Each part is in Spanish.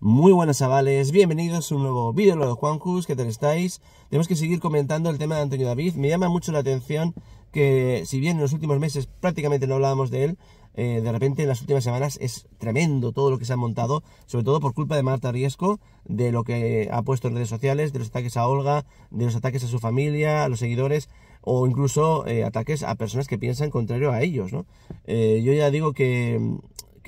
Muy buenas chavales, bienvenidos a un nuevo vídeo de Cruz, ¿qué tal estáis? Tenemos que seguir comentando el tema de Antonio David, me llama mucho la atención que si bien en los últimos meses prácticamente no hablábamos de él, eh, de repente en las últimas semanas es tremendo todo lo que se ha montado, sobre todo por culpa de Marta Riesco, de lo que ha puesto en redes sociales, de los ataques a Olga, de los ataques a su familia, a los seguidores, o incluso eh, ataques a personas que piensan contrario a ellos, ¿no? Eh, yo ya digo que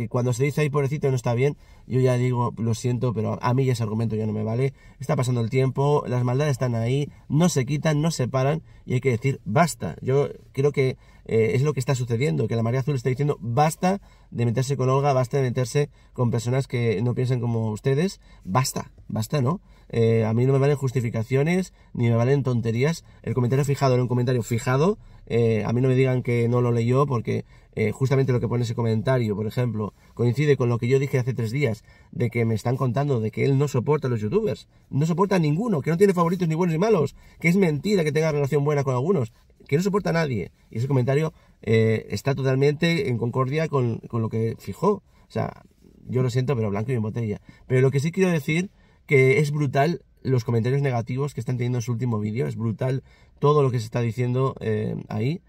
cuando se dice ahí pobrecito no está bien, yo ya digo, lo siento, pero a mí ese argumento ya no me vale. Está pasando el tiempo, las maldades están ahí, no se quitan, no se paran y hay que decir, basta. Yo creo que eh, es lo que está sucediendo, que la marea azul está diciendo basta de meterse con Olga, basta de meterse con personas que no piensan como ustedes, basta, basta, ¿no? Eh, a mí no me valen justificaciones, ni me valen tonterías. El comentario fijado era un comentario fijado. Eh, a mí no me digan que no lo leyó porque justamente lo que pone ese comentario, por ejemplo, coincide con lo que yo dije hace tres días de que me están contando de que él no soporta a los youtubers. No soporta a ninguno, que no tiene favoritos ni buenos ni malos, que es mentira que tenga relación buena con algunos que no soporta a nadie. Y ese comentario eh, está totalmente en concordia con, lo que fijó. O sea, yo lo siento, pero blanco y en botella. Pero lo que sí quiero decir que es brutal los comentarios negativos que están teniendo en su último vídeo. Es brutal todo lo que se está diciendo eh, ahí.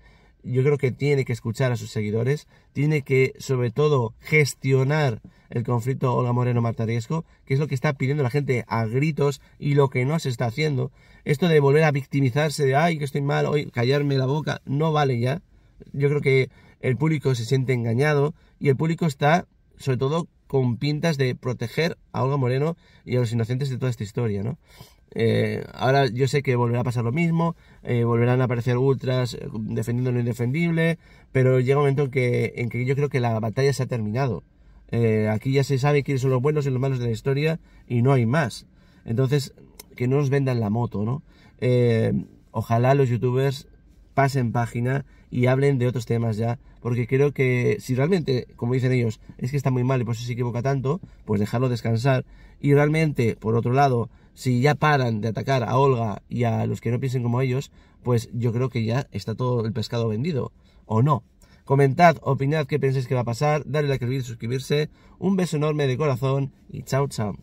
Yo creo que tiene que escuchar a sus seguidores, tiene que sobre todo gestionar el conflicto Olga Moreno-Martariesco, que es lo que está pidiendo la gente a gritos y lo que no se está haciendo. Esto de volver a victimizarse de, ay, que estoy mal, hoy callarme la boca, no vale ya. Yo creo que el público se siente engañado y el público está, sobre todo, con pintas de proteger a Olga Moreno y a los inocentes de toda esta historia, eh, ahora yo sé que volverá a pasar lo mismo, eh, volverán a aparecer ultras eh, defendiendo lo indefendible, pero llega un momento en que yo creo que la batalla se ha terminado. Eh, aquí ya se sabe quiénes son los buenos y los malos de la historia y no hay más. Entonces, que no nos vendan la moto, ¿no? Eh, ojalá los youtubers pasen página y hablen de otros temas ya, porque creo que si realmente, como dicen ellos, es que está muy mal y por eso se equivoca tanto, pues dejarlo descansar. Y realmente, por otro lado, si ya paran de atacar a Olga y a los que no piensen como ellos, pues yo creo que ya está todo el pescado vendido, ¿o no? Comentad, opinad qué pensáis que va a pasar, darle like al suscribirse. Un beso enorme de corazón y chao, chao.